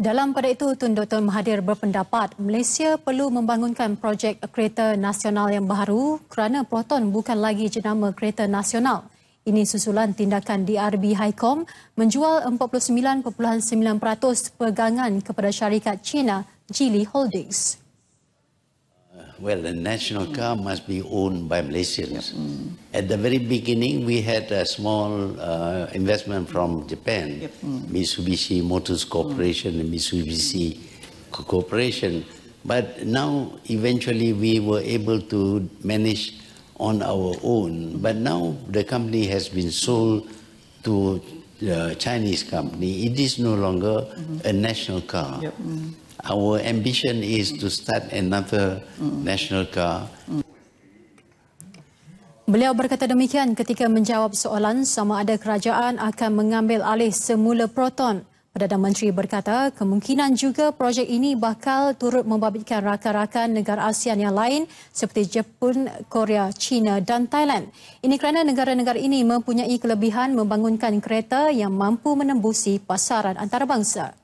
Dalam pada itu, Tun Dr. Mahathir berpendapat Malaysia perlu membangunkan projek kereta nasional yang baru kerana Proton bukan lagi jenama kereta nasional. Ini susulan tindakan DRB Highcom menjual 49.9% pegangan kepada syarikat China Jili Holdings. well, the national car must be owned by Malaysians. Mm. At the very beginning, we had a small uh, investment from Japan, yep. mm. Mitsubishi Motors Corporation mm. and Mitsubishi mm. Corporation. But now, eventually, we were able to manage on our own. But now the company has been sold to the Chinese company, it is no longer mm-hmm. a national car. Yep. Mm. Our ambition is to start another mm. national car. Mm. Beliau berkata demikian ketika menjawab soalan sama ada kerajaan akan mengambil alih semula Proton Perdana Menteri berkata kemungkinan juga projek ini bakal turut membabitkan rakan-rakan negara ASEAN yang lain seperti Jepun, Korea, China dan Thailand. Ini kerana negara-negara ini mempunyai kelebihan membangunkan kereta yang mampu menembusi pasaran antarabangsa.